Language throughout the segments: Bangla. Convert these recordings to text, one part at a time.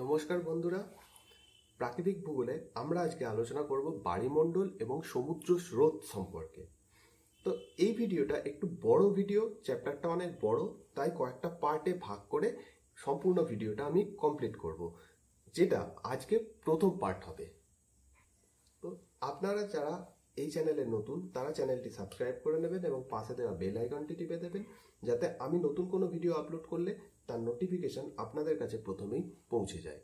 নমস্কার বন্ধুরা প্রাকৃতিক ভূগোলে আমরা আজকে আলোচনা করব বাড়িমণ্ডল এবং সমুদ্র স্রোত সম্পর্কে তো এই ভিডিওটা একটু বড় ভিডিও চ্যাপ্টারটা অনেক বড় তাই কয়েকটা পার্টে ভাগ করে সম্পূর্ণ ভিডিওটা আমি কমপ্লিট করব যেটা আজকে প্রথম পার্ট হবে তো আপনারা যারা এই চ্যানেলে নতুন তারা চ্যানেলটি সাবস্ক্রাইব করে নেবেন এবং পাশে দেওয়া বেল আইকনটি টিপে দেবেন যাতে আমি নতুন কোনো ভিডিও আপলোড করলে তার নোটিফিকেশন আপনাদের কাছে প্রথমেই পৌঁছে যায়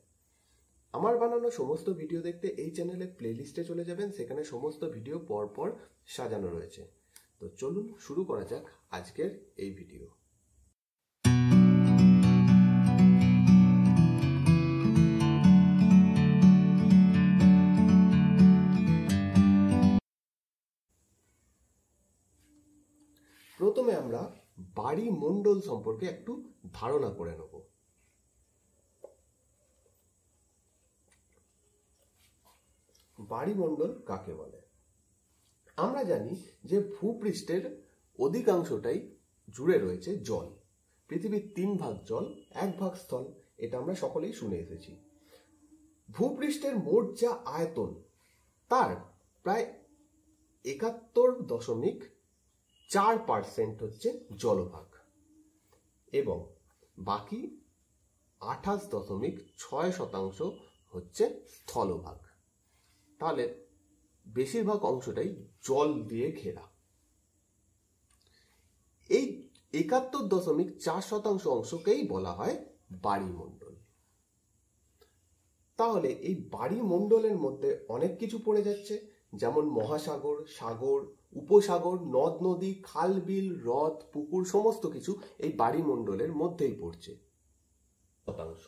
আমার বানানো সমস্ত ভিডিও দেখতে এই চ্যানেলে প্লেলিস্টে চলে যাবেন সেখানে সমস্ত ভিডিও পরপর সাজানো রয়েছে তো চলুন শুরু করা যাক আজকের এই ভিডিও প্রথমে আমরা বাড়ি মণ্ডল সম্পর্কে একটু ধারণা করে নেব বাড়িমণ্ডল কাকে বলে আমরা জানি যে ভূপৃষ্ঠের অধিকাংশটাই জুড়ে রয়েছে জল পৃথিবীর তিন ভাগ জল এক ভাগ স্থল এটা আমরা সকলেই শুনে এসেছি ভূপৃষ্ঠের মোট যা আয়তন তার প্রায় একাত্তর দশমিক চার পার্সেন্ট হচ্ছে জলভাগ এবং বাকি আঠাশ দশমিক ছয় শতাংশ হচ্ছে স্থলভাগ তাহলে বেশিরভাগ অংশটাই জল দিয়ে ঘেরা এই একাত্তর দশমিক চার শতাংশ অংশকেই বলা হয় বাড়িমণ্ডল তাহলে এই বাড়িমণ্ডলের মধ্যে অনেক কিছু পড়ে যাচ্ছে যেমন মহাসাগর সাগর উপসাগর নদ নদী খাল বিল হ্রদ পুকুর সমস্ত কিছু এই বাড়িমণ্ডলের মধ্যেই পড়ছে শতাংশ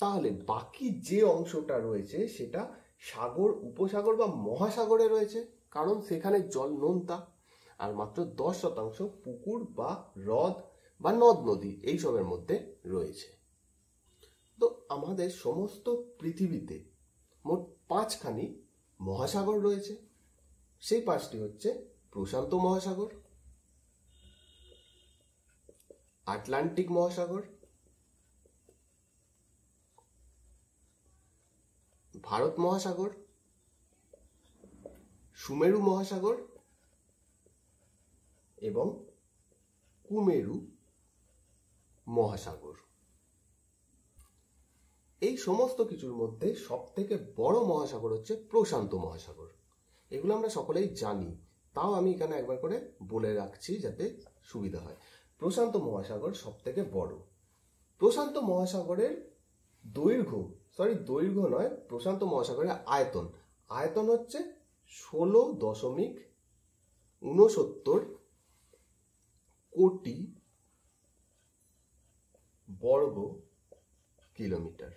তাহলে বাকি যে অংশটা রয়েছে সেটা সাগর উপসাগর বা মহাসাগরে রয়েছে কারণ সেখানে জল নোনতা আর মাত্র দশ শতাংশ পুকুর বা হ্রদ বা নদ নদী এইসবের মধ্যে রয়েছে তো আমাদের সমস্ত পৃথিবীতে মোট পাঁচখানি মহাসাগর রয়েছে সেই পাঁচটি হচ্ছে প্রশান্ত মহাসাগর আটলান্টিক মহাসাগর ভারত মহাসাগর সুমেরু মহাসাগর এবং কুমেরু মহাসাগর এই সমস্ত কিছুর মধ্যে সবথেকে বড় মহাসাগর হচ্ছে প্রশান্ত মহাসাগর এগুলো আমরা সকলেই জানি তাও আমি এখানে একবার করে বলে রাখছি যাতে সুবিধা হয় প্রশান্ত মহাসাগর সব থেকে বড় প্রশান্ত মহাসাগরের দৈর্ঘ্য সরি দৈর্ঘ্য নয় প্রশান্ত মহাসাগরের আয়তন আয়তন হচ্ছে ষোলো দশমিক ঊনসত্তর কোটি বর্গ কিলোমিটার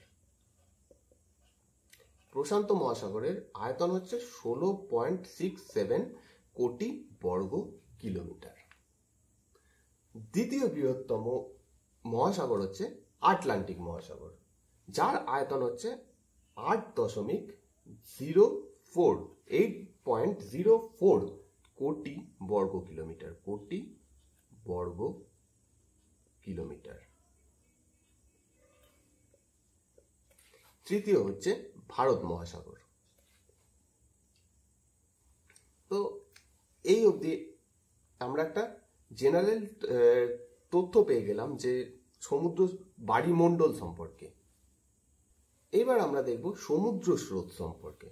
প্রশান্ত মহাসাগরের আয়তন হচ্ছে ষোলো পয়েন্ট সিক্স সেভেন কোটি বর্গ কিলোমিটার দ্বিতীয় বৃহত্তম মহাসাগর হচ্ছে আটলান্টিক মহাসাগর যার আয়তন হচ্ছে আট দশমিক zero four eight point zero four কোটি বর্গ কিলোমিটার কোটি বর্গ কিলোমিটার তৃতীয় হচ্ছে ভারত মহাসাগর তো এই অবধি আমরা একটা জেনারেল তথ্য পেয়ে গেলাম যে সমুদ্র বাড়িমণ্ডল সম্পর্কে এবার আমরা দেখব সমুদ্র স্রোত সম্পর্কে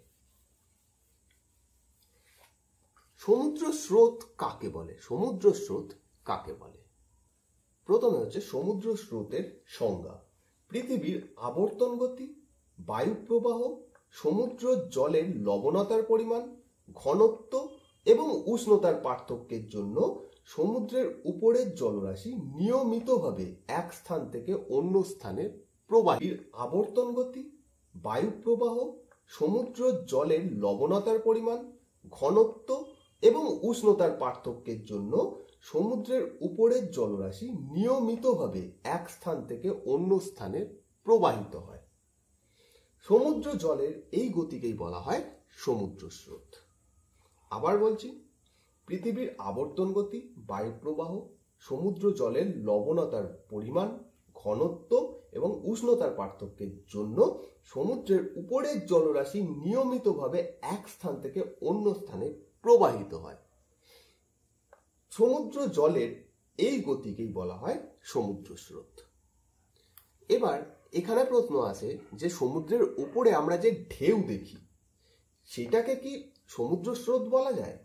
সমুদ্র স্রোত কাকে বলে সমুদ্র স্রোত কাকে বলে প্রথমে হচ্ছে সমুদ্র স্রোতের সংজ্ঞা পৃথিবীর আবর্তন গতি বায়ুপ্রবাহ সমুদ্র জলের লবণতার পরিমাণ ঘনত্ব এবং উষ্ণতার পার্থক্যের জন্য সমুদ্রের উপরের জলরাশি নিয়মিতভাবে এক স্থান থেকে অন্য স্থানে প্রবাহীর আবর্তন গতি বায়ুপ্রবাহ সমুদ্র জলের লবণতার পরিমাণ ঘনত্ব এবং উষ্ণতার পার্থক্যের জন্য সমুদ্রের উপরের জলরাশি নিয়মিতভাবে এক স্থান থেকে অন্য স্থানে প্রবাহিত হয় সমুদ্র জলের এই গতিকেই বলা হয় সমুদ্র স্রোত আবার বলছি পৃথিবীর আবর্তন গতি বায়ুপ্রবাহ সমুদ্র জলের লবণতার পরিমাণ ঘনত্ব এবং উষ্ণতার পার্থক্যের জন্য সমুদ্রের উপরের জলরাশি নিয়মিতভাবে এক স্থান থেকে অন্য স্থানে প্রবাহিত হয় সমুদ্র জলের এই গতিকেই বলা হয় সমুদ্র স্রোত এবার এখানে প্রশ্ন আছে যে সমুদ্রের উপরে আমরা যে ঢেউ দেখি সেটাকে কি সমুদ্র স্রোত বলা যায়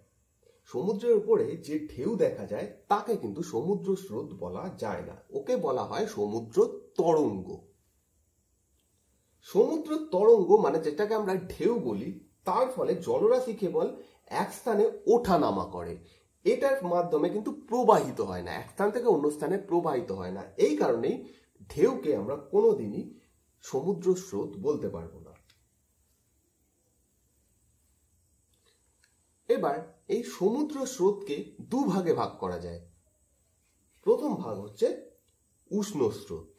সমুদ্রের উপরে যে ঢেউ দেখা যায় তাকে কিন্তু সমুদ্র স্রোত বলা যায় না ওকে বলা হয় সমুদ্র তরঙ্গ সমুদ্র তরঙ্গ মানে যেটাকে আমরা ঢেউ বলি তার ফলে জলরাশি কেবল এক স্থানে ওঠা নামা করে এটার মাধ্যমে কিন্তু প্রবাহিত হয় না এক স্থান থেকে অন্য স্থানে প্রবাহিত হয় না এই কারণেই ঢেউকে আমরা কোনোদিনই সমুদ্র স্রোত বলতে পারবো না এবার এই সমুদ্র স্রোতকে দুভাগে ভাগ করা যায় প্রথম ভাগ হচ্ছে উষ্ণ স্রোত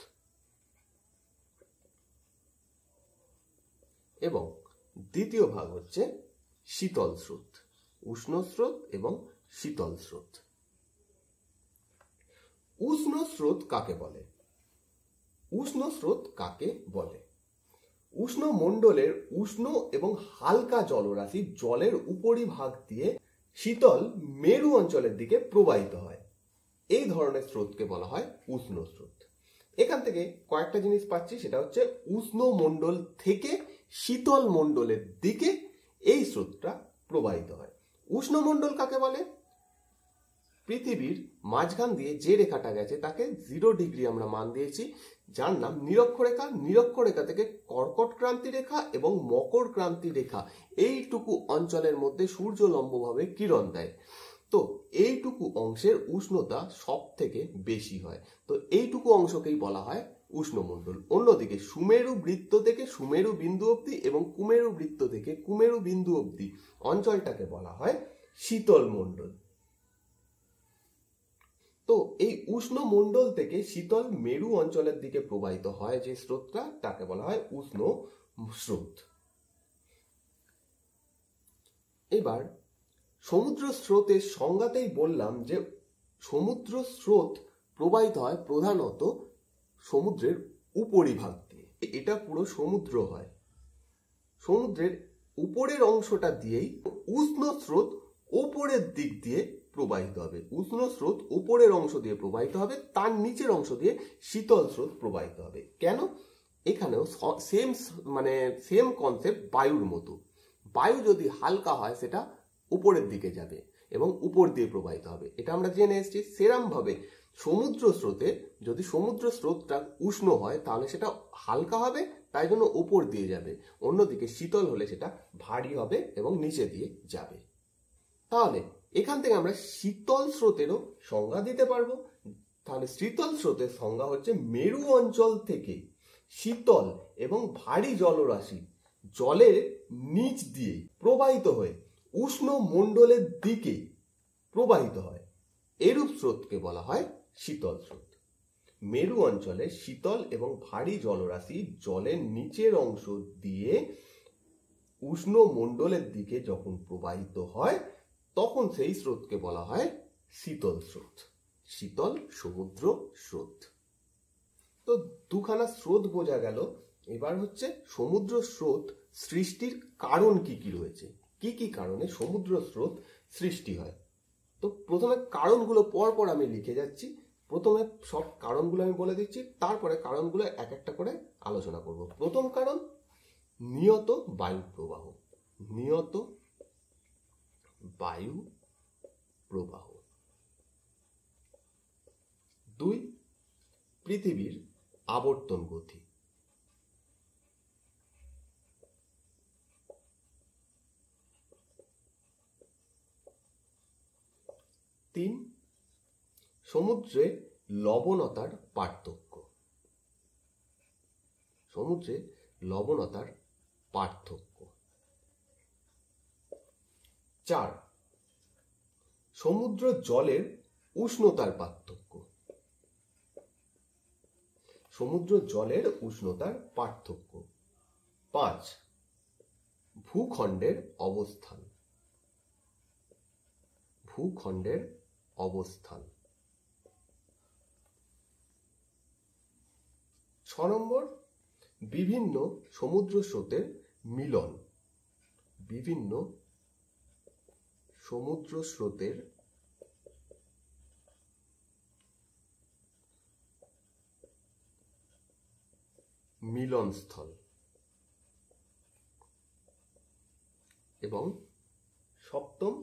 এবং দ্বিতীয় ভাগ হচ্ছে শীতল স্রোত উষ্ণ স্রোত এবং শীতল স্রোত উষ্ণ স্রোত কাকে বলে উষ্ণ স্রোত কাকে বলে উষ্ণমণ্ডলের উষ্ণ এবং হালকা জলরাশি জলের উপরিভাগ দিয়ে শীতল মেরু অঞ্চলের দিকে প্রবাহিত হয় এই ধরনের স্রোতকে বলা হয় উষ্ণ স্রোত এখান থেকে কয়েকটা জিনিস পাচ্ছি সেটা হচ্ছে উষ্ণ মণ্ডল থেকে শীতল মণ্ডলের দিকে এই স্রোতটা প্রবাহিত হয় উষ্ণমণ্ডল কাকে বলে পৃথিবীর মাঝখান দিয়ে যে রেখাটা গেছে তাকে জিরো ডিগ্রি আমরা মান দিয়েছি যার নাম নিরক্ষরেখা নিরক্ষরেখা থেকে কর্কট ক্রান্তি রেখা এবং মকর ক্রান্তি রেখা এইটুকু অঞ্চলের মধ্যে সূর্য লম্বভাবে কিরণ দেয় তো এইটুকু অংশের উষ্ণতা সব থেকে বেশি হয় তো এইটুকু অংশকেই বলা হয় উষ্ণমণ্ডল অন্যদিকে সুমেরু বৃত্ত থেকে সুমেরু বিন্দু অবধি এবং কুমেরু বৃত্ত থেকে কুমেরু বিন্দু অবধি অঞ্চলটাকে বলা হয় শীতলমণ্ডল তো এই উষ্ণমণ্ডল থেকে শীতল মেরু অঞ্চলের দিকে প্রবাহিত হয় যে স্রোতটা তাকে বলা হয় উষ্ণ স্রোত এবার সমুদ্র স্রোতের সংজ্ঞাতেই বললাম যে সমুদ্র স্রোত প্রবাহিত হয় প্রধানত সমুদ্রের উপরিভাগ দিয়ে এটা পুরো সমুদ্র হয় সমুদ্রের উপরের অংশটা দিয়েই উষ্ণ স্রোত ওপরের দিক দিয়ে প্রবাহিত হবে উষ্ণ স্রোত উপরের অংশ দিয়ে প্রবাহিত হবে তার নিচের অংশ দিয়ে শীতল স্রোত প্রবাহিত হবে কেন এখানেও সেম মানে সেম কনসেপ্ট বায়ুর মতো বায়ু যদি হালকা হয় সেটা উপরের দিকে যাবে এবং উপর দিয়ে প্রবাহিত হবে এটা আমরা জেনে এসেছি সেরমভাবে সমুদ্র স্রোতে যদি সমুদ্র স্রোতটা উষ্ণ হয় তাহলে সেটা হালকা হবে তাই জন্য উপর দিয়ে যাবে অন্যদিকে শীতল হলে সেটা ভারী হবে এবং নিচে দিয়ে যাবে তাহলে এখান থেকে আমরা শীতল স্রোতেরও সংজ্ঞা দিতে পারবো তাহলে শীতল স্রোতের সংজ্ঞা হচ্ছে মেরু অঞ্চল থেকে শীতল এবং ভারী জলরাশি জলের নিচ দিয়ে প্রবাহিত হয়ে উষ্ণ মণ্ডলের দিকে প্রবাহিত হয় এরূপ স্রোতকে বলা হয় শীতল স্রোত মেরু অঞ্চলে শীতল এবং ভারী জলরাশি জলের নিচের অংশ দিয়ে উষ্ণ মণ্ডলের দিকে যখন প্রবাহিত হয় তখন সেই স্রোতকে বলা হয় শীতল স্রোত শীতল সমুদ্র স্রোত তো দুখানা স্রোত বোঝা গেল এবার হচ্ছে সমুদ্র স্রোত সৃষ্টির কারণ কি কি রয়েছে কি কি কারণে সমুদ্র স্রোত সৃষ্টি হয় তো প্রথমে কারণগুলো পরপর আমি লিখে যাচ্ছি প্রথমে সব কারণগুলো আমি বলে দিচ্ছি তারপরে কারণগুলো এক একটা করে আলোচনা করব প্রথম কারণ নিয়ত বায়ু প্রবাহ নিয়ত বায়ু প্রবাহ দুই পৃথিবীর আবর্তন গতি তিন সমুদ্রে লবণতার পার্থক্য সমুদ্রে লবণতার পার্থক্য চার সমুদ্র জলের উষ্ণতার পার্থক্য সমুদ্র জলের উষ্ণতার পার্থক্য পাঁচ ভূখণ্ডের অবস্থান ভূখণ্ডের অবস্থান ছ নম্বর বিভিন্ন সমুদ্র স্রোতের মিলন বিভিন্ন সমুদ্র স্রোতের মিলনস্থল এবং সপ্তম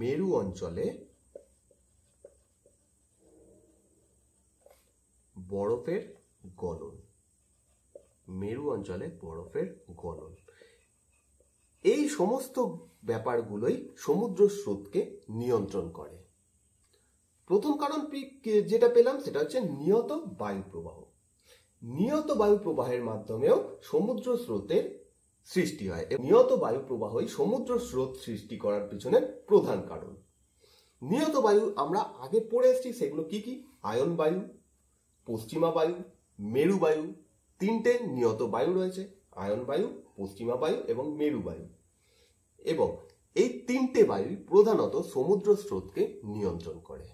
মেরু অঞ্চলে বরফের গলন মেরু অঞ্চলে বরফের গলন এই সমস্ত ব্যাপারগুলোই সমুদ্র স্রোতকে নিয়ন্ত্রণ করে প্রথম কারণ যেটা পেলাম সেটা হচ্ছে নিয়ত বায়ু প্রবাহ নিয়ত বায়ু প্রবাহের মাধ্যমেও সমুদ্র স্রোতের সৃষ্টি হয় নিয়ত বায়ু প্রবাহই সমুদ্র স্রোত সৃষ্টি করার পিছনে প্রধান কারণ নিয়ত বায়ু আমরা আগে পড়ে এসেছি সেগুলো কি কি আয়ন বায়ু পশ্চিমা বায়ু মেরু বায়ু তিনটে নিয়ত বায়ু রয়েছে আয়ন বায়ু পশ্চিমা বায়ু এবং মেরু বায়ু এবং এই তিনটে বায়ু প্রধানত সমুদ্র স্রোতকে নিয়ন্ত্রণ করে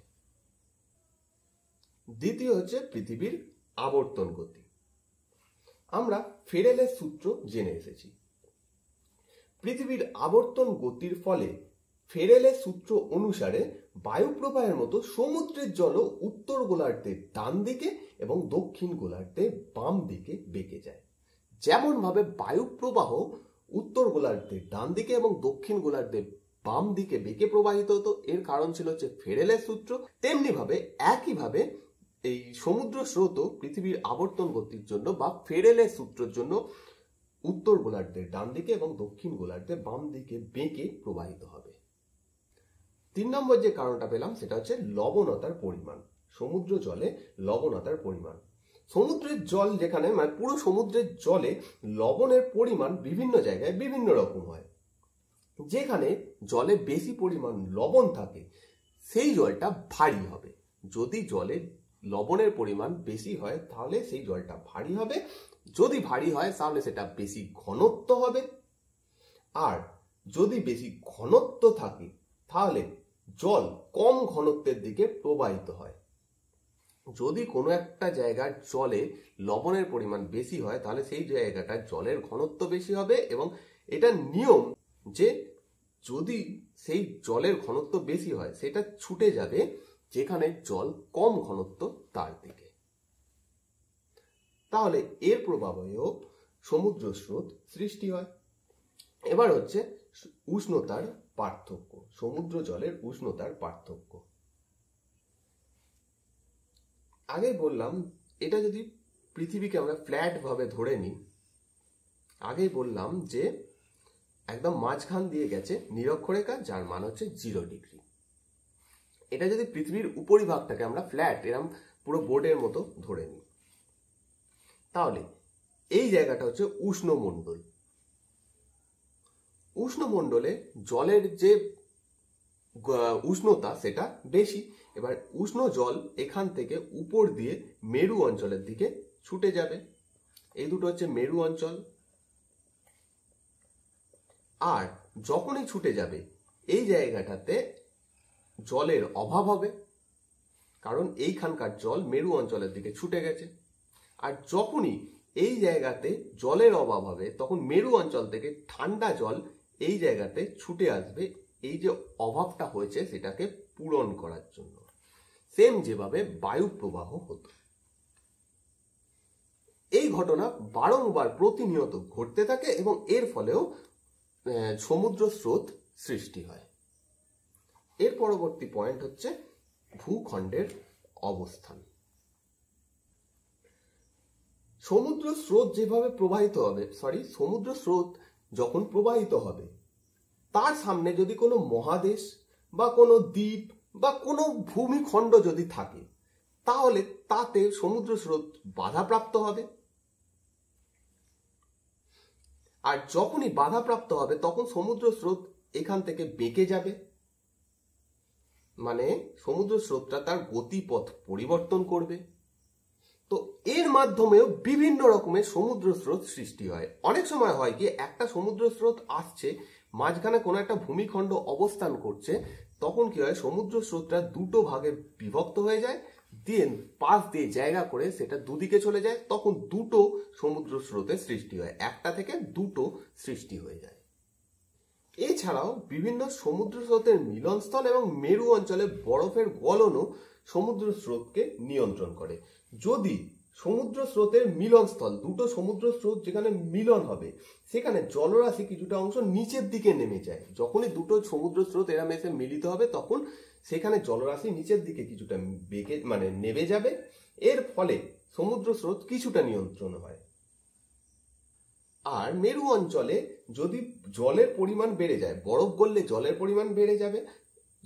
দ্বিতীয় হচ্ছে পৃথিবীর আবর্তন গতি আমরা ফেরেলের সূত্র জেনে এসেছি পৃথিবীর আবর্তন গতির ফলে ফেরেলের সূত্র অনুসারে বায়ুপ্রবাহের মতো সমুদ্রের জল উত্তর গোলার্ধে ডান দিকে এবং দক্ষিণ গোলার্ধে বাম দিকে বেঁকে যায় যেমনভাবে বায়ুপ্রবাহ প্রবাহ উত্তর গোলার্ধের ডান দিকে এবং দক্ষিণ গোলার্ধের বাম দিকে বেঁকে প্রবাহিত হতো এর কারণ ছিল হচ্ছে ফেরেলের সূত্র তেমনি ভাবে একইভাবে এই সমুদ্র স্রোতও পৃথিবীর আবর্তন গতির জন্য বা ফেরেলের সূত্রের জন্য উত্তর গোলার্ধের ডান দিকে এবং দক্ষিণ গোলার্ধের বাম দিকে বেঁকে প্রবাহিত হবে তিন নম্বর যে কারণটা পেলাম সেটা হচ্ছে লবণতার পরিমাণ সমুদ্র জলে লবণতার পরিমাণ সমুদ্রের জল যেখানে মানে পুরো সমুদ্রের জলে লবণের পরিমাণ বিভিন্ন জায়গায় বিভিন্ন রকম হয় যেখানে জলে বেশি পরিমাণ লবণ থাকে সেই জলটা ভারী হবে যদি জলে লবণের পরিমাণ বেশি হয় তাহলে সেই জলটা ভারী হবে যদি ভারী হয় তাহলে সেটা বেশি ঘনত্ব হবে আর যদি বেশি ঘনত্ব থাকে তাহলে জল কম ঘনত্বের দিকে প্রবাহিত হয় যদি কোনো একটা জায়গার জলে লবণের পরিমাণ বেশি হয় তাহলে সেই জায়গাটা জলের ঘনত্ব বেশি হবে এবং এটা নিয়ম যে যদি সেই জলের ঘনত্ব বেশি হয় সেটা ছুটে যাবে যেখানে জল কম ঘনত্ব তার দিকে তাহলে এর প্রভাবেও সমুদ্র স্রোত সৃষ্টি হয় এবার হচ্ছে উষ্ণতার পার্থক্য সমুদ্র জলের উষ্ণতার পার্থক্য আগে বললাম এটা যদি পৃথিবীকে আমরা ফ্ল্যাটভাবে ধরে নিই আগেই বললাম যে একদম মাঝখান দিয়ে গেছে নিরক্ষরেখা যার মান হচ্ছে জিরো ডিগ্রি এটা যদি পৃথিবীর উপরিভাগটাকে আমরা ফ্ল্যাট এরম পুরো বোর্ডের মতো ধরে নিই তাহলে এই জায়গাটা হচ্ছে উষ্ণমণ্ডল উষ্ণমণ্ডলে জলের যে উষ্ণতা সেটা বেশি এবার উষ্ণ জল এখান থেকে উপর দিয়ে মেরু অঞ্চলের দিকে ছুটে যাবে এই দুটো হচ্ছে মেরু অঞ্চল আর যখনই ছুটে যাবে এই জায়গাটাতে জলের অভাব হবে কারণ এইখানকার জল মেরু অঞ্চলের দিকে ছুটে গেছে আর যখনই এই জায়গাতে জলের অভাব হবে তখন মেরু অঞ্চল থেকে ঠান্ডা জল এই জায়গাতে ছুটে আসবে এই যে অভাবটা হয়েছে সেটাকে পূরণ করার জন্য সেম যেভাবে বায়ু প্রবাহ হতো এই ঘটনা বারংবার প্রতিনিয়ত ঘটতে থাকে এবং এর ফলেও সমুদ্র স্রোত সৃষ্টি হয় এর পরবর্তী পয়েন্ট হচ্ছে ভূখণ্ডের অবস্থান সমুদ্র স্রোত যেভাবে প্রবাহিত হবে সরি সমুদ্র স্রোত যখন প্রবাহিত হবে তার সামনে যদি কোনো মহাদেশ বা কোনো দ্বীপ বা কোনো ভূমিখণ্ড যদি থাকে তাহলে তাতে সমুদ্র স্রোত বাধাপ্রাপ্ত হবে আর যখনই বাধাপ্রাপ্ত হবে তখন সমুদ্র স্রোত এখান থেকে বেঁকে যাবে মানে সমুদ্র স্রোতটা তার গতিপথ পরিবর্তন করবে তো এর মাধ্যমেও বিভিন্ন রকমের সমুদ্র স্রোত সৃষ্টি হয় অনেক সময় হয় কি একটা সমুদ্র স্রোত আসছে মাঝখানে কোনো একটা ভূমিখণ্ড অবস্থান করছে তখন কি হয় সমুদ্র স্রোতটা দুটো ভাগে বিভক্ত হয়ে যায় দেন পাশ দিয়ে জায়গা করে সেটা দুদিকে চলে যায় তখন দুটো সমুদ্র স্রোতের সৃষ্টি হয় একটা থেকে দুটো সৃষ্টি হয়ে যায় এছাড়াও বিভিন্ন সমুদ্র স্রোতের মিলনস্থল এবং মেরু অঞ্চলে বরফের গলনও সমুদ্র স্রোতকে নিয়ন্ত্রণ করে যদি সমুদ্র স্রোতের মিলনস্থল দুটো সমুদ্র স্রোত যেখানে মিলন হবে সেখানে জলরাশি কিছুটা অংশ নিচের দিকে নেমে যায় যখনই দুটো সমুদ্র স্রোত এরা মেসে মিলিত হবে তখন সেখানে জলরাশি নিচের দিকে কিছুটা বেগে মানে নেমে যাবে এর ফলে সমুদ্র স্রোত কিছুটা নিয়ন্ত্রণ হয় আর মেরু অঞ্চলে যদি জলের পরিমাণ বেড়ে যায় বরফ গললে জলের পরিমাণ বেড়ে যাবে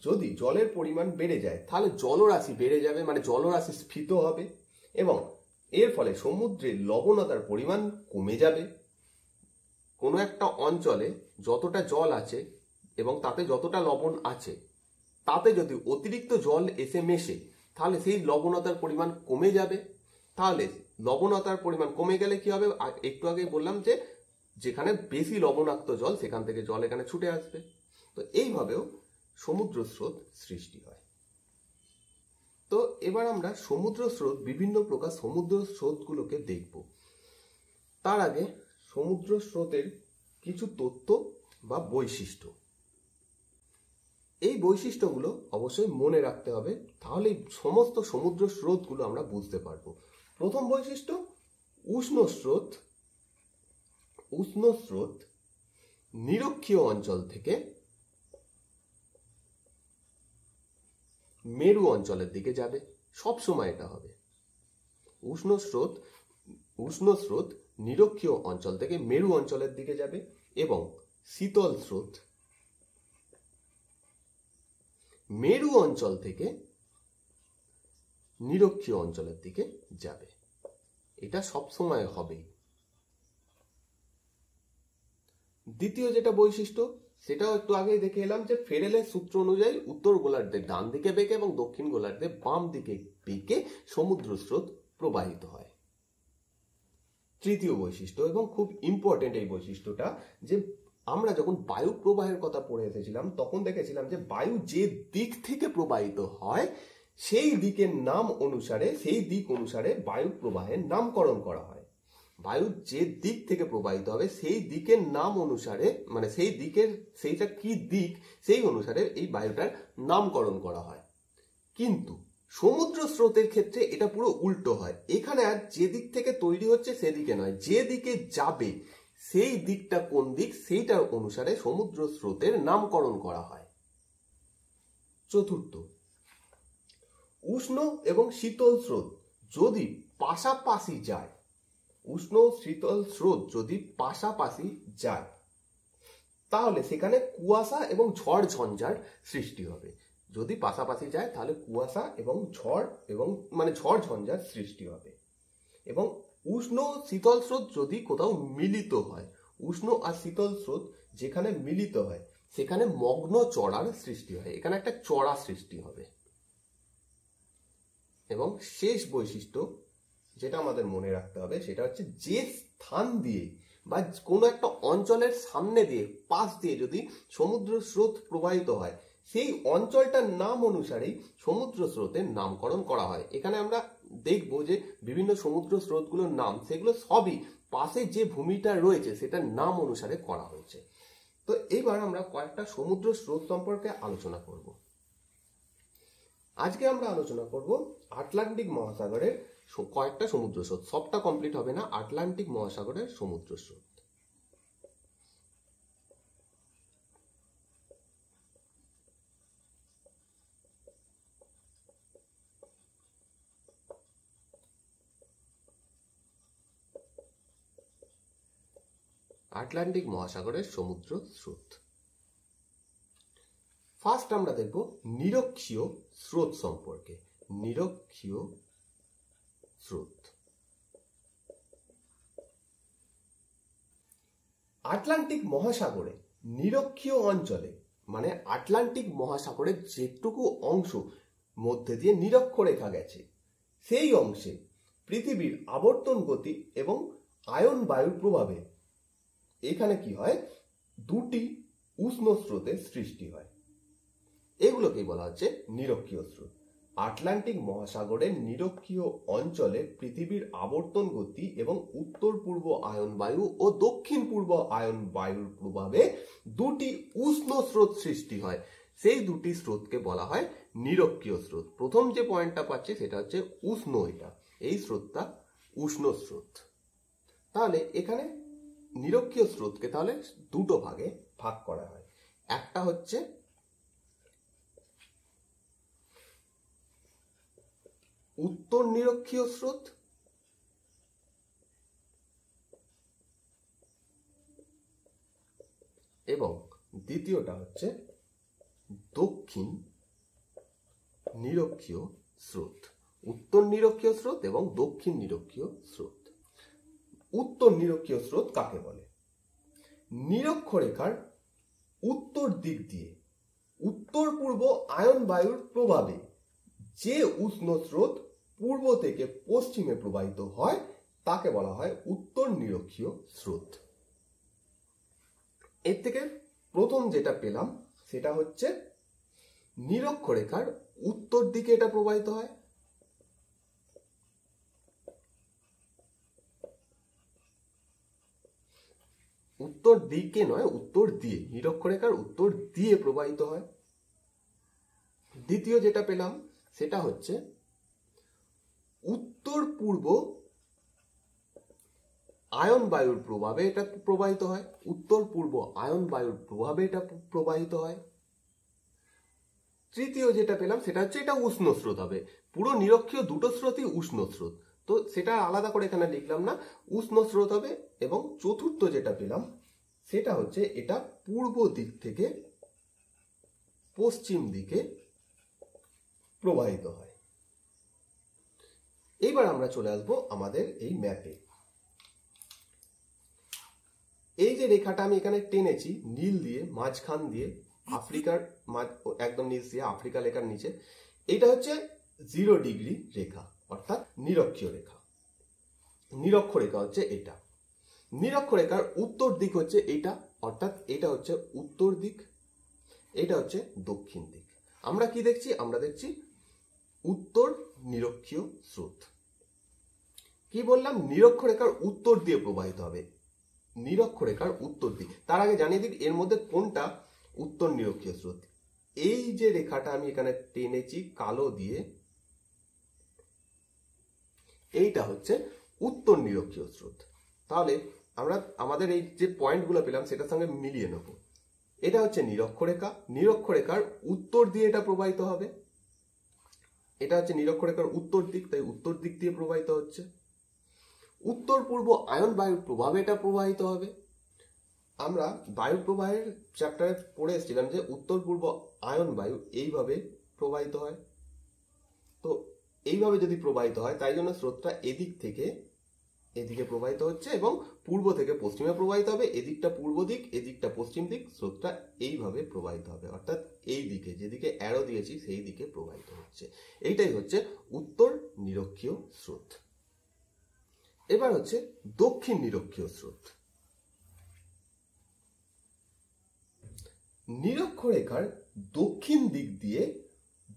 যদি জলের পরিমাণ বেড়ে যায় তাহলে জলরাশি বেড়ে যাবে মানে জলরাশি স্ফীত হবে এবং এর ফলে সমুদ্রে লবণতার পরিমাণ কমে যাবে কোনো একটা অঞ্চলে যতটা জল আছে এবং তাতে যতটা লবণ আছে তাতে যদি অতিরিক্ত জল এসে মেশে তাহলে সেই লবণতার পরিমাণ কমে যাবে তাহলে লবণতার পরিমাণ কমে গেলে কি হবে একটু আগে বললাম যে যেখানে বেশি লবণাক্ত জল সেখান থেকে জল এখানে ছুটে আসবে তো এইভাবেও সমুদ্র স্রোত সৃষ্টি হয় তো এবার আমরা সমুদ্র স্রোত বিভিন্ন প্রকার সমুদ্র স্রোতগুলোকে দেখব তার আগে সমুদ্র স্রোতের কিছু তথ্য বা বৈশিষ্ট্য এই বৈশিষ্ট্যগুলো অবশ্যই মনে রাখতে হবে তাহলে সমস্ত সমুদ্র স্রোতগুলো আমরা বুঝতে পারব প্রথম বৈশিষ্ট্য উষ্ণ স্রোত উষ্ণ স্রোত নিরক্ষীয় অঞ্চল থেকে মেরু অঞ্চলের দিকে যাবে সব সময় এটা হবে উষ্ণ স্রোত উষ্ণ স্রোত নিরক্ষীয় অঞ্চল থেকে মেরু অঞ্চলের দিকে যাবে এবং শীতল স্রোত মেরু অঞ্চল থেকে নিরক্ষীয় অঞ্চলের দিকে যাবে এটা সবসময় হবেই দ্বিতীয় যেটা বৈশিষ্ট্য সেটাও একটু আগেই দেখে এলাম যে ফেরেলের সূত্র অনুযায়ী উত্তর গোলার্ধের ডান দিকে বেঁকে এবং দক্ষিণ গোলার্ধে বাম দিকে বেঁকে সমুদ্র স্রোত প্রবাহিত হয় তৃতীয় বৈশিষ্ট্য এবং খুব ইম্পর্টেন্ট এই বৈশিষ্ট্যটা যে আমরা যখন বায়ু প্রবাহের কথা পড়ে এসেছিলাম তখন দেখেছিলাম যে বায়ু যে দিক থেকে প্রবাহিত হয় সেই দিকের নাম অনুসারে সেই দিক অনুসারে বায়ু প্রবাহের নামকরণ করা হয় বায়ুর যে দিক থেকে প্রবাহিত হবে সেই দিকের নাম অনুসারে মানে সেই দিকের সেইটা কি দিক সেই অনুসারে এই বায়ুটার নামকরণ করা হয় কিন্তু সমুদ্র স্রোতের ক্ষেত্রে এটা পুরো উল্টো হয় এখানে আর যে দিক থেকে তৈরি হচ্ছে সেদিকে নয় যে দিকে যাবে সেই দিকটা কোন দিক সেইটার অনুসারে সমুদ্র স্রোতের নামকরণ করা হয় চতুর্থ উষ্ণ এবং শীতল স্রোত যদি পাশাপাশি যায় উষ্ণ শীতল স্রোত যদি পাশাপাশি যায় তাহলে সেখানে কুয়াশা এবং ঝড় ঝঞ্ঝার সৃষ্টি হবে যদি পাশাপাশি যায় তাহলে কুয়াশা এবং ঝড় এবং মানে ঝড় ঝঞ্ঝার সৃষ্টি হবে এবং উষ্ণ শীতল স্রোত যদি কোথাও মিলিত হয় উষ্ণ আর শীতল স্রোত যেখানে মিলিত হয় সেখানে মগ্ন চড়ার সৃষ্টি হয় এখানে একটা চড়া সৃষ্টি হবে এবং শেষ বৈশিষ্ট্য যেটা আমাদের মনে রাখতে হবে সেটা হচ্ছে যে স্থান দিয়ে বা কোনো একটা অঞ্চলের সামনে দিয়ে পাশ দিয়ে যদি সমুদ্র স্রোত প্রবাহিত হয় সেই অঞ্চলটার নাম অনুসারেই সমুদ্র স্রোতের নামকরণ করা হয় এখানে আমরা দেখব যে বিভিন্ন সমুদ্র স্রোতগুলোর নাম সেগুলো সবই পাশে যে ভূমিটা রয়েছে সেটার নাম অনুসারে করা হয়েছে তো এবার আমরা কয়েকটা সমুদ্র স্রোত সম্পর্কে আলোচনা করব আজকে আমরা আলোচনা করব আটলান্টিক মহাসাগরের কয়েকটা সমুদ্র স্রোত সবটা কমপ্লিট হবে না আটলান্টিক মহাসাগরের সমুদ্র স্রোত আটলান্টিক মহাসাগরের সমুদ্র স্রোত ফার্স্ট আমরা দেখব নিরক্ষীয় স্রোত সম্পর্কে নিরক্ষীয় স্রোত আটলান্টিক মহাসাগরে নিরক্ষীয় অঞ্চলে মানে আটলান্টিক মহাসাগরের যেটুকু অংশ মধ্যে দিয়ে নিরক্ষ রেখা গেছে সেই অংশে পৃথিবীর আবর্তন গতি এবং আয়ন বায়ুর প্রভাবে এখানে কি হয় দুটি উষ্ণ স্রোতের সৃষ্টি হয় এগুলোকেই বলা হচ্ছে নিরক্ষীয় স্রোত আটলান্টিক মহাসাগরের নিরক্ষীয় অঞ্চলে পৃথিবীর আবর্তন গতি এবং উত্তর পূর্ব আয়ন বায়ু ও দক্ষিণ পূর্ব আয়ন বায়ুর প্রভাবে দুটি উষ্ণ স্রোত সৃষ্টি হয় সেই দুটি স্রোতকে বলা হয় নিরক্ষীয় স্রোত প্রথম যে পয়েন্টটা পাচ্ছি সেটা হচ্ছে উষ্ণ এটা এই স্রোতটা উষ্ণ স্রোত তাহলে এখানে নিরক্ষীয় স্রোতকে তাহলে দুটো ভাগে ভাগ করা হয় একটা হচ্ছে উত্তর নিরক্ষীয় স্রোত এবং দ্বিতীয়টা হচ্ছে দক্ষিণ নিরক্ষীয় স্রোত উত্তর নিরক্ষীয় স্রোত এবং দক্ষিণ নিরক্ষীয় স্রোত উত্তর নিরক্ষীয় স্রোত কাকে বলে নিরক্ষরেখার উত্তর দিক দিয়ে উত্তর পূর্ব আয়ন বায়ুর প্রভাবে যে উষ্ণ স্রোত পূর্ব থেকে পশ্চিমে প্রবাহিত হয় তাকে বলা হয় উত্তর নিরক্ষীয় স্রোত এর থেকে প্রথম যেটা পেলাম সেটা হচ্ছে নিরক্ষরেখার উত্তর দিকে এটা প্রবাহিত হয় উত্তর দিকে নয় উত্তর দিয়ে নিরক্ষরেখার উত্তর দিয়ে প্রবাহিত হয় দ্বিতীয় যেটা পেলাম সেটা হচ্ছে উত্তর পূর্ব আয়ন বায়ুর প্রভাবে এটা প্রবাহিত হয় উত্তর পূর্ব আয়ন বায়ুর প্রভাবে এটা প্রবাহিত হয় তৃতীয় যেটা পেলাম সেটা হচ্ছে এটা উষ্ণ স্রোত হবে পুরো নিরক্ষীয় দুটো স্রোতই উষ্ণ স্রোত তো সেটা আলাদা করে এখানে লিখলাম না উষ্ণ স্রোত হবে এবং চতুর্থ যেটা পেলাম সেটা হচ্ছে এটা পূর্ব দিক থেকে পশ্চিম দিকে প্রবাহিত হয় এইবার আমরা চলে আসবো আমাদের এই ম্যাপে এই যে রেখাটা আমি এখানে টেনেছি নীল দিয়ে মাঝখান দিয়ে আফ্রিকার একদম নীল দিয়ে আফ্রিকা লেখার নিচে এটা হচ্ছে জিরো ডিগ্রি রেখা অর্থাৎ নিরক্ষীয় রেখা নিরক্ষ রেখা হচ্ছে এটা নিরক্ষ রেখার উত্তর দিক হচ্ছে এটা অর্থাৎ এটা হচ্ছে উত্তর দিক এটা হচ্ছে দক্ষিণ দিক আমরা কি দেখছি আমরা দেখছি উত্তর নিরক্ষীয় স্রোত কি বললাম নিরক্ষরেখার উত্তর দিয়ে প্রবাহিত হবে নিরক্ষরেখার উত্তর দিয়ে তার আগে জানিয়ে দিক এর মধ্যে কোনটা উত্তর নিরক্ষীয় স্রোত এই যে রেখাটা আমি এখানে টেনেছি কালো দিয়ে এইটা হচ্ছে উত্তর নিরক্ষীয় স্রোত তাহলে আমরা আমাদের এই যে পয়েন্টগুলো পেলাম সেটার সঙ্গে মিলিয়ে নেব এটা হচ্ছে নিরক্ষরেখা নিরক্ষরেখার উত্তর দিয়ে এটা প্রবাহিত হবে এটা হচ্ছে নিরক্ষরেখার উত্তর দিক তাই উত্তর দিক দিয়ে প্রবাহিত হচ্ছে উত্তর পূর্ব আয়ন বায়ুর প্রভাবে এটা প্রবাহিত হবে আমরা বায়ু প্রবাহের চ্যাপ্টারে পড়ে এসেছিলাম যে উত্তর পূর্ব আয়ন বায়ু এইভাবে প্রবাহিত হয় তো এইভাবে যদি প্রবাহিত হয় তাই জন্য স্রোতটা এদিক থেকে এদিকে প্রবাহিত হচ্ছে এবং পূর্ব থেকে পশ্চিমে প্রবাহিত হবে এদিকটা পূর্ব দিক এদিকটা পশ্চিম দিক স্রোতটা এইভাবে প্রবাহিত হবে অর্থাৎ এই দিকে যেদিকে অ্যারো দিয়েছি সেই দিকে প্রবাহিত হচ্ছে এইটাই হচ্ছে উত্তর নিরক্ষীয় স্রোত এবার হচ্ছে দক্ষিণ নিরক্ষীয় স্রোত নিরক্ষরেখার দক্ষিণ দিক দিয়ে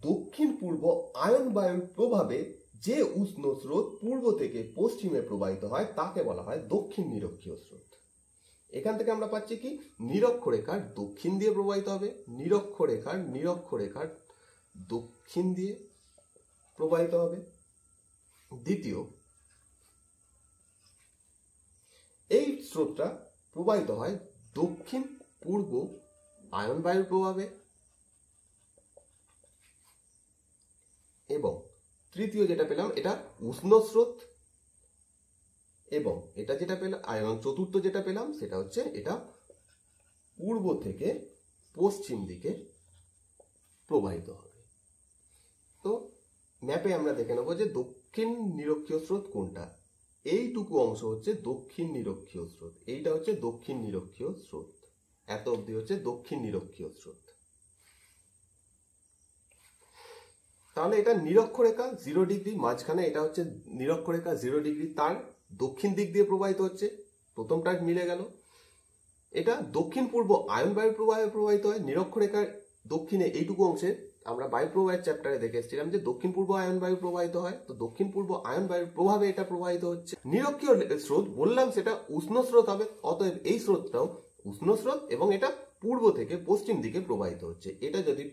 দক্ষিণ পূর্ব আয়ন বায়ুর প্রভাবে যে উষ্ণ স্রোত পূর্ব থেকে পশ্চিমে প্রবাহিত হয় তাকে বলা হয় দক্ষিণ নিরক্ষীয় স্রোত এখান থেকে আমরা পাচ্ছি কি নিরক্ষরেখার দক্ষিণ দিয়ে প্রবাহিত হবে নিরক্ষরেখার নিরক্ষরেখার দক্ষিণ দিয়ে প্রবাহিত হবে দ্বিতীয় এই স্রোতটা প্রবাহিত হয় দক্ষিণ পূর্ব আয়ন বায়ুর প্রভাবে এবং তৃতীয় যেটা পেলাম এটা উষ্ণ স্রোত এবং এটা যেটা পেলাম এবং চতুর্থ যেটা পেলাম সেটা হচ্ছে এটা পূর্ব থেকে পশ্চিম দিকে প্রবাহিত হবে তো ম্যাপে আমরা দেখে নেবো যে দক্ষিণ নিরক্ষীয় স্রোত কোনটা এইটুকু অংশ হচ্ছে দক্ষিণ নিরক্ষীয় স্রোত এইটা হচ্ছে দক্ষিণ নিরক্ষীয় স্রোত এত অব্দি হচ্ছে দক্ষিণ নিরক্ষীয় স্রোত তাহলে এটা নিরক্ষরেখা জিরো ডিগ্রি মাঝখানে এটা হচ্ছে নিরক্ষরেখা জিরো ডিগ্রি তার দক্ষিণ দিক দিয়ে প্রবাহিত হচ্ছে প্রথমটা মিলে গেল এটা দক্ষিণ পূর্ব আয়ন বায়ু প্রবাহে প্রবাহিত হয় নিরক্ষরেখার দক্ষিণে এইটুকু অংশে আমরা বায়ু প্রবাহের চ্যাপ্টারে দেখে এসেছিলাম যে দক্ষিণ পূর্ব আয়ন বায়ু প্রবাহিত হয় তো দক্ষিণ পূর্ব আয়ন বায়ুর প্রভাবে এটা প্রবাহিত হচ্ছে নিরক্ষীয় স্রোত বললাম সেটা উষ্ণ স্রোত হবে অতএব এই স্রোতটাও উষ্ণ স্রোত এবং এটা পূর্ব থেকে পশ্চিম দিকে প্রবাহিত হচ্ছে এটা যদি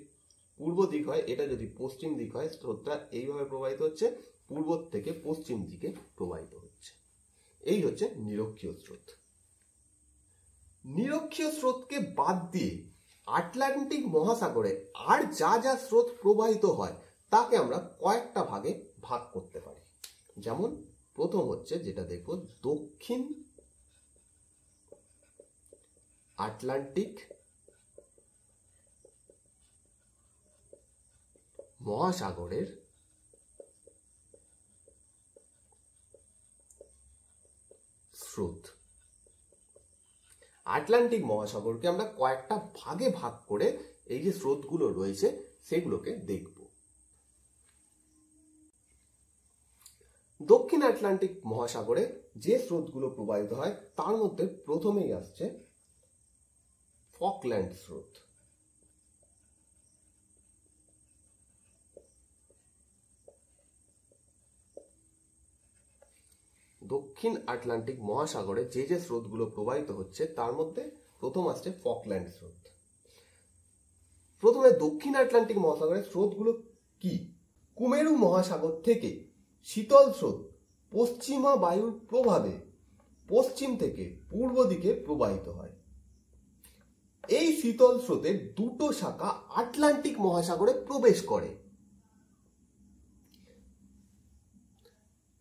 পূর্ব দিক হয় এটা যদি পশ্চিম দিক হয় স্রোতটা এইভাবে প্রবাহিত হচ্ছে পূর্ব থেকে পশ্চিম দিকে প্রবাহিত হচ্ছে এই হচ্ছে নিরক্ষীয় স্রোত নিরক্ষীয় স্রোতকে বাদ দিয়ে আটলান্টিক মহাসাগরে আর যা যা স্রোত প্রবাহিত হয় তাকে আমরা কয়েকটা ভাগে ভাগ করতে পারি যেমন প্রথম হচ্ছে যেটা দেখব দক্ষিণ আটলান্টিক মহাসাগরের স্রোত আটলান্টিক মহাসাগরকে আমরা কয়েকটা ভাগে ভাগ করে এই যে স্রোতগুলো রয়েছে সেগুলোকে দেখব দক্ষিণ আটলান্টিক মহাসাগরে যে স্রোতগুলো প্রবাহিত হয় তার মধ্যে প্রথমেই আসছে ফকল্যান্ড স্রোত দক্ষিণ আটলান্টিক মহাসাগরে যে যে স্রোতগুলো প্রবাহিত হচ্ছে তার মধ্যে প্রথম আসছে ফকল্যান্ড স্রোত প্রথমে দক্ষিণ আটলান্টিক মহাসাগরের স্রোতগুলো কি কুমেরু মহাসাগর থেকে শীতল স্রোত পশ্চিমা বায়ুর প্রভাবে পশ্চিম থেকে পূর্ব দিকে প্রবাহিত হয় এই শীতল স্রোতের দুটো শাখা আটলান্টিক মহাসাগরে প্রবেশ করে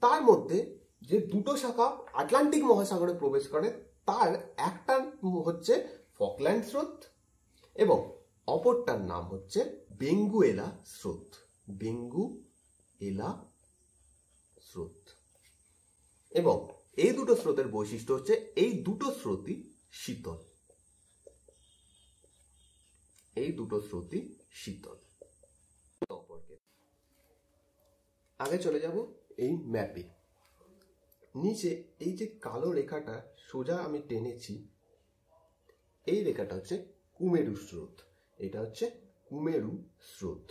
তার মধ্যে যে দুটো শাখা আটলান্টিক মহাসাগরে প্রবেশ করে তার একটা হচ্ছে ফকল্যান্ড স্রোত এবং অপরটার নাম হচ্ছে বেঙ্গুয়েলা স্রোত বেঙ্গু এলা স্রোত এবং এই দুটো স্রোতের বৈশিষ্ট্য হচ্ছে এই দুটো স্রোতই শীতল এই দুটো স্রোতই শীতল আগে চলে যাব এই ম্যাপে নিচে এই যে কালো রেখাটা সোজা আমি টেনেছি এই রেখাটা হচ্ছে কুমেরু স্রোত এটা হচ্ছে কুমেরু স্রোত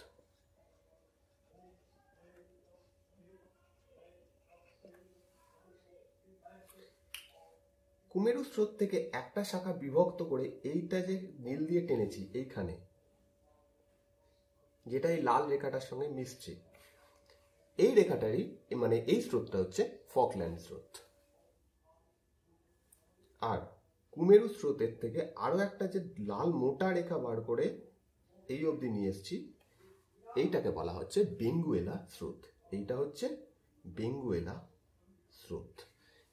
কুমেরু স্রোত থেকে একটা শাখা বিভক্ত করে এইটা যে নীল দিয়ে টেনেছি এইখানে যেটা এই লাল রেখাটার সঙ্গে মিশছে এই রেখাটারই মানে এই স্রোতটা হচ্ছে ফকল্যান্ড স্রোত আর কুমেরু স্রোতের থেকে আরও একটা যে লাল মোটা রেখা বার করে এই অবধি নিয়ে এসছি এইটাকে বলা হচ্ছে বেঙ্গুয়েলা স্রোত এইটা হচ্ছে বেঙ্গুয়েলা স্রোত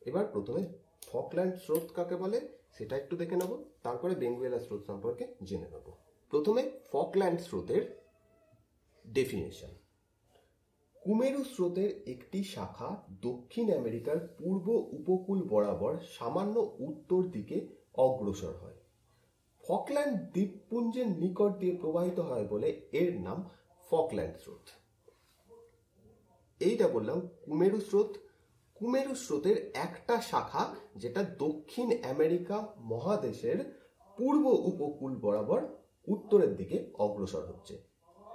এবার প্রথমে ফকল্যান্ড স্রোত কাকে বলে সেটা একটু দেখে নেব তারপরে বেঙ্গুয়েলা স্রোত সম্পর্কে জেনে নেব প্রথমে ফকল্যান্ড স্রোতের ডেফিনেশন কুমেরু স্রোতের একটি শাখা দক্ষিণ আমেরিকার পূর্ব উপকূল বরাবর সামান্য উত্তর দিকে অগ্রসর হয় ফকল্যান্ড দ্বীপপুঞ্জের নিকট দিয়ে প্রবাহিত হয় বলে এর নাম ফকল্যান্ড স্রোত এইটা বললাম কুমেরু স্রোত কুমেরু স্রোতের একটা শাখা যেটা দক্ষিণ আমেরিকা মহাদেশের পূর্ব উপকূল বরাবর উত্তরের দিকে অগ্রসর হচ্ছে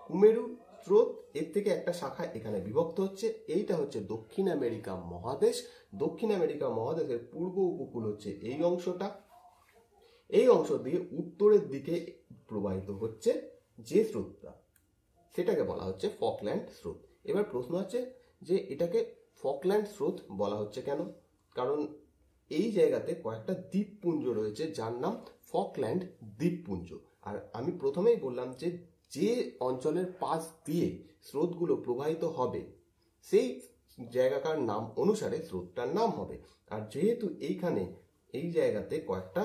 কুমেরু স্রোত এর থেকে একটা শাখা এখানে বিভক্ত হচ্ছে এইটা হচ্ছে দক্ষিণ আমেরিকা মহাদেশ দক্ষিণ আমেরিকা মহাদেশের পূর্ব উপকূল হচ্ছে এই অংশটা এই অংশ দিয়ে উত্তরের দিকে প্রবাহিত হচ্ছে যে স্রোতটা সেটাকে বলা হচ্ছে ফকল্যান্ড স্রোত এবার প্রশ্ন আছে যে এটাকে ফকল্যান্ড স্রোত বলা হচ্ছে কেন কারণ এই জায়গাতে কয়েকটা দ্বীপপুঞ্জ রয়েছে যার নাম ফকল্যান্ড দ্বীপপুঞ্জ আর আমি প্রথমেই বললাম যে যে অঞ্চলের পাশ দিয়ে স্রোতগুলো প্রবাহিত হবে সেই জায়গাকার নাম অনুসারে স্রোতটার নাম হবে আর যেহেতু এইখানে এই জায়গাতে কয়েকটা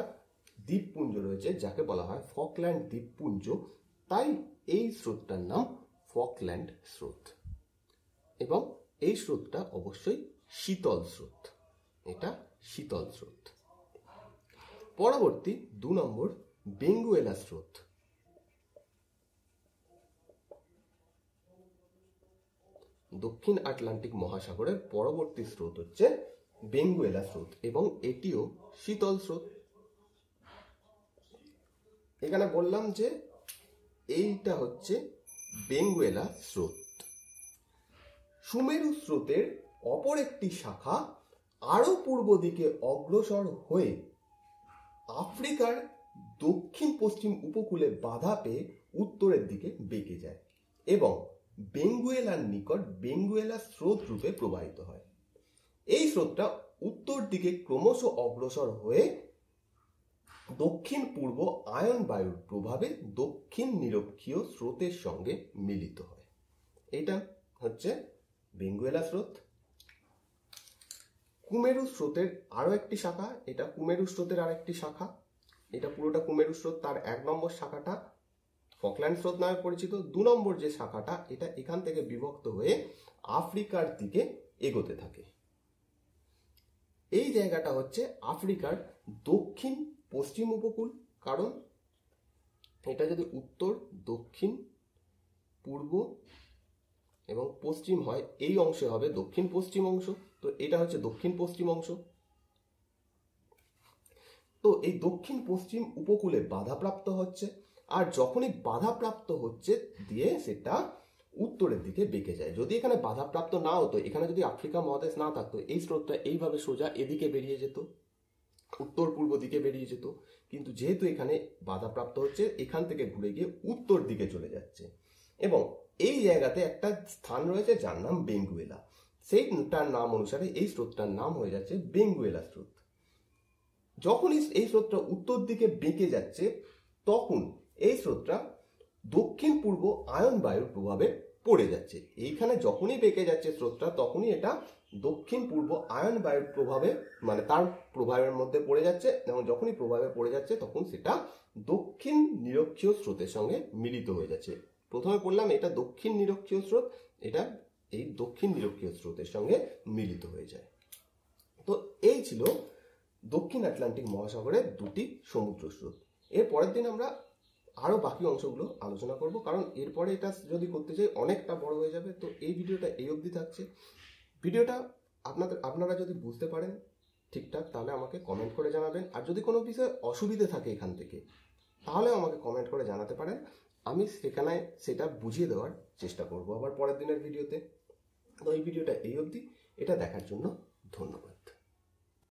দ্বীপপুঞ্জ রয়েছে যাকে বলা হয় ফকল্যান্ড দ্বীপপুঞ্জ তাই এই স্রোতটার নাম ফকল্যান্ড স্রোত এবং এই স্রোতটা অবশ্যই শীতল স্রোত এটা শীতল স্রোত পরবর্তী দু নম্বর বেঙ্গুয়েলা স্রোত দক্ষিণ আটলান্টিক মহাসাগরের পরবর্তী স্রোত হচ্ছে বেঙ্গুয়েলা স্রোত এবং এটিও শীতল স্রোত এখানে বললাম যে এইটা হচ্ছে বেঙ্গুয়েলা স্রোত সুমেরু স্রোতের অপর একটি শাখা আরও পূর্ব দিকে অগ্রসর হয়ে আফ্রিকার দক্ষিণ পশ্চিম উপকূলে বাধা পেয়ে উত্তরের দিকে বেঁকে যায় এবং বেঙ্গুয়েলার নিকট বেঙ্গুয়েলা স্রোত রূপে প্রবাহিত হয় এই স্রোতটা উত্তর দিকে ক্রমশ অগ্রসর হয়ে দক্ষিণ পূর্ব আয়ন বায়ুর প্রভাবে দক্ষিণ নিরক্ষীয় স্রোতের সঙ্গে মিলিত হয় এটা হচ্ছে বেঙ্গুয়েলা স্রোত কুমেরু স্রোতের আরও একটি শাখা এটা কুমেরু স্রোতের আরেকটি শাখা এটা পুরোটা কুমেরু স্রোত তার এক নম্বর শাখাটা ফকল্যান্ড স্রোত নামে পরিচিত দু নম্বর যে শাখাটা এটা এখান থেকে বিভক্ত হয়ে আফ্রিকার দিকে এগোতে থাকে এই জায়গাটা হচ্ছে আফ্রিকার দক্ষিণ পশ্চিম উপকূল কারণ এটা যদি উত্তর দক্ষিণ পূর্ব এবং পশ্চিম হয় এই অংশে হবে দক্ষিণ পশ্চিম অংশ তো এটা হচ্ছে দক্ষিণ পশ্চিম অংশ তো এই দক্ষিণ পশ্চিম উপকূলে বাধাপ্রাপ্ত হচ্ছে আর যখনই বাধাপ্রাপ্ত হচ্ছে দিয়ে সেটা উত্তরের দিকে বেঁকে যায় যদি এখানে বাধাপ্রাপ্ত না হতো এখানে যদি আফ্রিকা মহাদেশ না থাকতো এই স্রোতটা এইভাবে সোজা এদিকে বেরিয়ে যেত উত্তর পূর্ব দিকে বেরিয়ে যেত কিন্তু যেহেতু এখানে বাধাপ্রাপ্ত হচ্ছে এখান থেকে ঘুরে গিয়ে উত্তর দিকে চলে যাচ্ছে এবং এই জায়গাতে একটা স্থান রয়েছে যার নাম বেঙ্গুয়েলা সেইটার নাম অনুসারে এই স্রোতটার নাম হয়ে যাচ্ছে বেঙ্গুয়েলা স্রোত যখন এই স্রোতটা উত্তর দিকে বেঁকে যাচ্ছে তখন এই স্রোতটা দক্ষিণ পূর্ব আয়ন বায়ুর প্রভাবে পড়ে যাচ্ছে এইখানে যখনই বেঁকে যাচ্ছে স্রোতটা তখনই এটা দক্ষিণ পূর্ব আয়ন বায়ুর প্রভাবে মানে তার প্রভাবের মধ্যে পড়ে যাচ্ছে এবং যখনই প্রভাবে পড়ে যাচ্ছে তখন সেটা দক্ষিণ নিরক্ষীয় স্রোতের সঙ্গে মিলিত হয়ে যাচ্ছে প্রথমে বললাম এটা দক্ষিণ নিরক্ষীয় স্রোত এটা এই দক্ষিণ নিরক্ষীয় স্রোতের সঙ্গে মিলিত হয়ে যায় তো এই ছিল দক্ষিণ আটলান্টিক মহাসাগরের দুটি সমুদ্র স্রোত এর পরের দিন আমরা আরও বাকি অংশগুলো আলোচনা করব কারণ এরপরে এটা যদি করতে চাই অনেকটা বড় হয়ে যাবে তো এই ভিডিওটা এই অবধি থাকছে ভিডিওটা আপনাদের আপনারা যদি বুঝতে পারেন ঠিকঠাক তাহলে আমাকে কমেন্ট করে জানাবেন আর যদি কোনো বিষয়ে অসুবিধে থাকে এখান থেকে তাহলেও আমাকে কমেন্ট করে জানাতে পারেন আমি সেখানে সেটা বুঝিয়ে দেওয়ার চেষ্টা করব আবার পরের দিনের ভিডিওতে তো এই ভিডিওটা এই অবধি এটা দেখার জন্য ধন্যবাদ